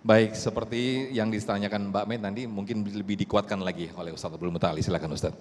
Baik, seperti yang ditanyakan Mbak Mei nanti mungkin lebih dikuatkan lagi oleh Ustadz Abdul Mutali. Silakan Ustadz.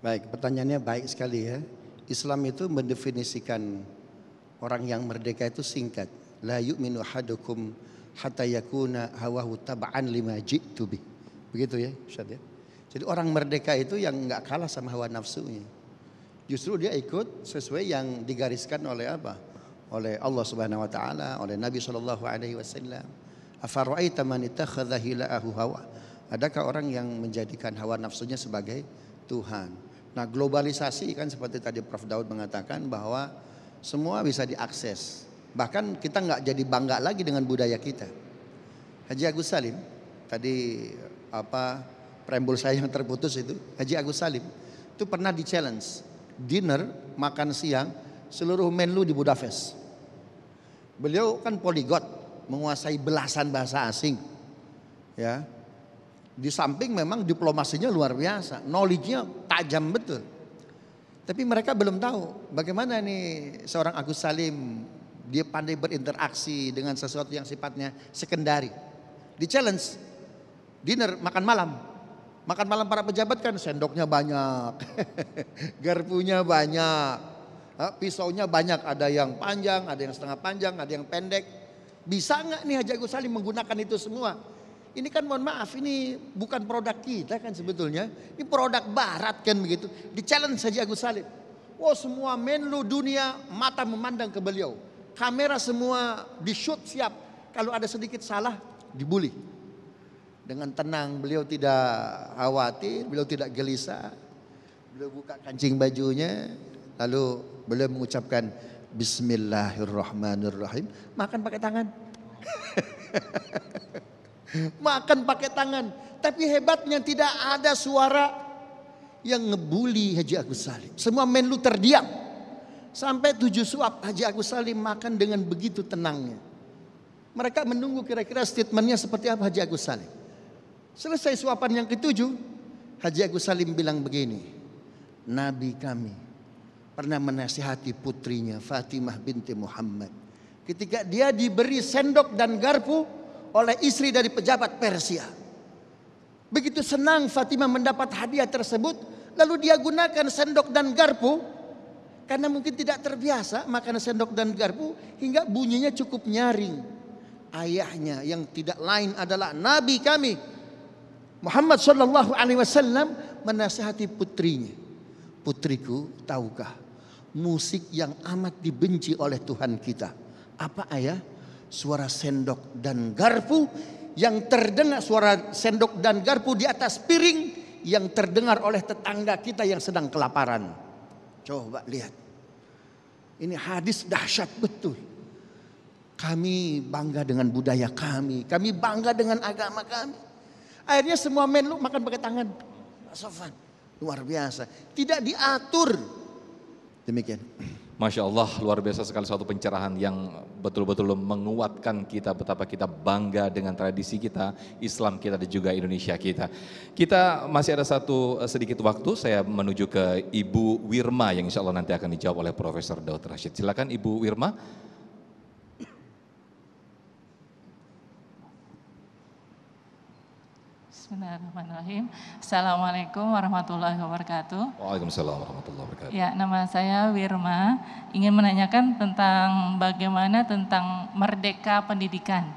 Baik, pertanyaannya baik sekali ya. Islam itu mendefinisikan orang yang merdeka itu singkat. La yu'minu hadukum hatta yakuna hawahu taba'an lima ji'tu bih. Begitu ya, Ustaz ya. Jadi orang merdeka itu yang nggak kalah sama hawa nafsunya. Justru dia ikut sesuai yang digariskan oleh apa? Oleh Allah Subhanahu wa taala, oleh Nabi Shallallahu alaihi wasallam taman man ittakhadha ahu hawa? Adakah orang yang menjadikan hawa nafsunya sebagai Tuhan? Nah, globalisasi kan seperti tadi Prof Daud mengatakan bahwa semua bisa diakses. Bahkan kita nggak jadi bangga lagi dengan budaya kita. Haji Agus Salim tadi apa preambul saya yang terputus itu Haji Agus Salim itu pernah di challenge dinner makan siang seluruh menlu di Budapest. Beliau kan poligot menguasai belasan bahasa asing. Ya. Di samping memang diplomasinya luar biasa, knowledge-nya tajam betul. Tapi mereka belum tahu bagaimana nih seorang Agus Salim dia pandai berinteraksi dengan sesuatu yang sifatnya sekendari. Di challenge dinner makan malam. Makan malam para pejabat kan sendoknya banyak, garpunya banyak, pisaunya banyak, ada yang panjang, ada yang setengah panjang, ada yang pendek. Bisa nggak nih Haji Agus Salim menggunakan itu semua? Ini kan mohon maaf ini bukan produk kita kan sebetulnya. Ini produk barat kan begitu. Di challenge Haji Agus Salim. Oh semua menlu dunia mata memandang ke beliau. Kamera semua di shoot siap. Kalau ada sedikit salah dibully. Dengan tenang beliau tidak khawatir, beliau tidak gelisah. Beliau buka kancing bajunya lalu beliau mengucapkan Bismillahirrahmanirrahim. Makan pakai tangan. Makan pakai tangan. Tapi hebatnya tidak ada suara yang ngebully Haji Agus Salim. Semua menlu terdiam. Sampai tujuh suap Haji Agus Salim makan dengan begitu tenangnya. Mereka menunggu kira-kira statementnya seperti apa Haji Agus Salim. Selesai suapan yang ketujuh, Haji Agus Salim bilang begini. Nabi kami pernah menasihati putrinya Fatimah binti Muhammad. Ketika dia diberi sendok dan garpu oleh istri dari pejabat Persia. Begitu senang Fatimah mendapat hadiah tersebut, lalu dia gunakan sendok dan garpu karena mungkin tidak terbiasa makan sendok dan garpu hingga bunyinya cukup nyaring. Ayahnya yang tidak lain adalah nabi kami Muhammad Shallallahu alaihi wasallam menasihati putrinya. Putriku, tahukah musik yang amat dibenci oleh Tuhan kita. Apa ayah? Suara sendok dan garpu yang terdengar suara sendok dan garpu di atas piring yang terdengar oleh tetangga kita yang sedang kelaparan. Coba lihat. Ini hadis dahsyat betul. Kami bangga dengan budaya kami, kami bangga dengan agama kami. Akhirnya semua menlu makan pakai tangan. Sofan, luar biasa. Tidak diatur Demikian. Masya Allah, luar biasa sekali suatu pencerahan yang betul-betul menguatkan kita betapa kita bangga dengan tradisi kita, Islam kita dan juga Indonesia kita. Kita masih ada satu eh, sedikit waktu, saya menuju ke Ibu Wirma yang insya Allah nanti akan dijawab oleh Profesor Daud Rashid. Silakan Ibu Wirma. Bismillahirrahmanirrahim. Assalamualaikum warahmatullahi wabarakatuh. Waalaikumsalam warahmatullahi wabarakatuh. Ya, nama saya Wirma. Ingin menanyakan tentang bagaimana tentang merdeka pendidikan.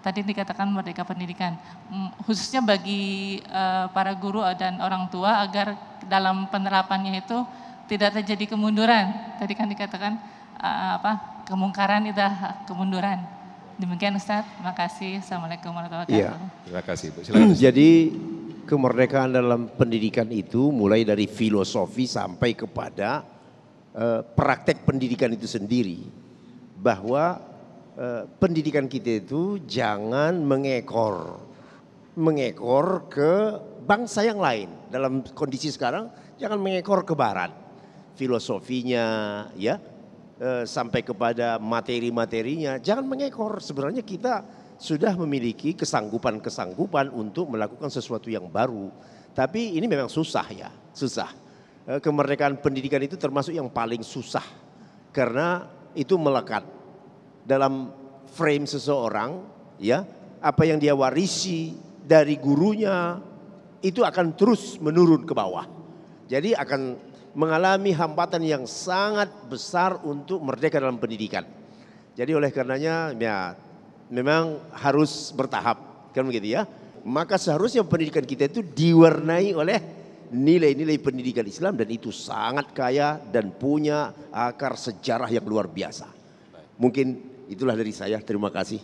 Tadi dikatakan merdeka pendidikan, hmm, khususnya bagi eh, para guru dan orang tua agar dalam penerapannya itu tidak terjadi kemunduran. Tadi kan dikatakan eh, apa kemungkaran itu kemunduran Demikian Ustaz, terima kasih. Assalamualaikum warahmatullahi iya. wabarakatuh. Ya. Terima kasih Bu. Silakan. Jadi kemerdekaan dalam pendidikan itu mulai dari filosofi sampai kepada uh, praktek pendidikan itu sendiri. Bahwa uh, pendidikan kita itu jangan mengekor mengekor ke bangsa yang lain. Dalam kondisi sekarang jangan mengekor ke barat. Filosofinya ya, Eh, sampai kepada materi-materinya. Jangan mengekor. Sebenarnya kita sudah memiliki kesanggupan-kesanggupan untuk melakukan sesuatu yang baru. Tapi ini memang susah ya, susah. Eh, kemerdekaan pendidikan itu termasuk yang paling susah karena itu melekat dalam frame seseorang ya apa yang dia warisi dari gurunya itu akan terus menurun ke bawah. Jadi akan mengalami hambatan yang sangat besar untuk merdeka dalam pendidikan. Jadi oleh karenanya ya memang harus bertahap kan begitu ya. Maka seharusnya pendidikan kita itu diwarnai oleh nilai-nilai pendidikan Islam dan itu sangat kaya dan punya akar sejarah yang luar biasa. Mungkin itulah dari saya. Terima kasih.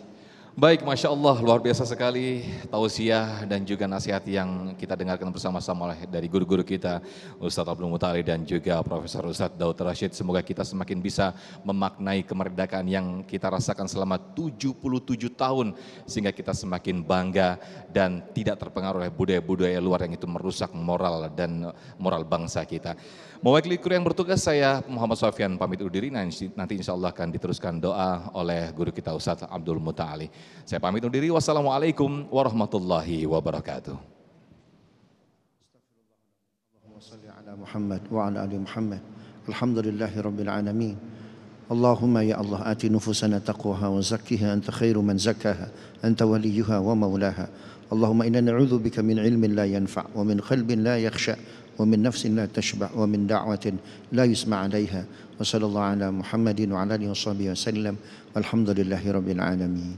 Baik, Masya Allah, luar biasa sekali tausiah dan juga nasihat yang kita dengarkan bersama-sama oleh dari guru-guru kita, Ustadz Abdul Mutali dan juga Profesor Ustadz Daud Rashid. Semoga kita semakin bisa memaknai kemerdekaan yang kita rasakan selama 77 tahun, sehingga kita semakin bangga dan tidak terpengaruh oleh budaya-budaya luar yang itu merusak moral dan moral bangsa kita. Mewakili kru yang bertugas, saya Muhammad Sofian pamit undur diri, nanti insya Allah akan diteruskan doa oleh guru kita Ustadz Abdul Mutali. Saya pamit undur diri. Wassalamualaikum warahmatullahi wabarakatuh. محمد وعلى آل محمد الحمد لله رب العالمين اللهم يا الله آت نفوسنا تقواها وزكها أنت خير من زكاها أنت وليها ومولاها اللهم إنا نعوذ بك من علم لا ينفع ومن قلب لا يخشى ومن نفس لا تشبع ومن دعوة لا يسمع عليها وصلى الله على محمد وعلى آله وصحبه وسلم والحمد لله رب العالمين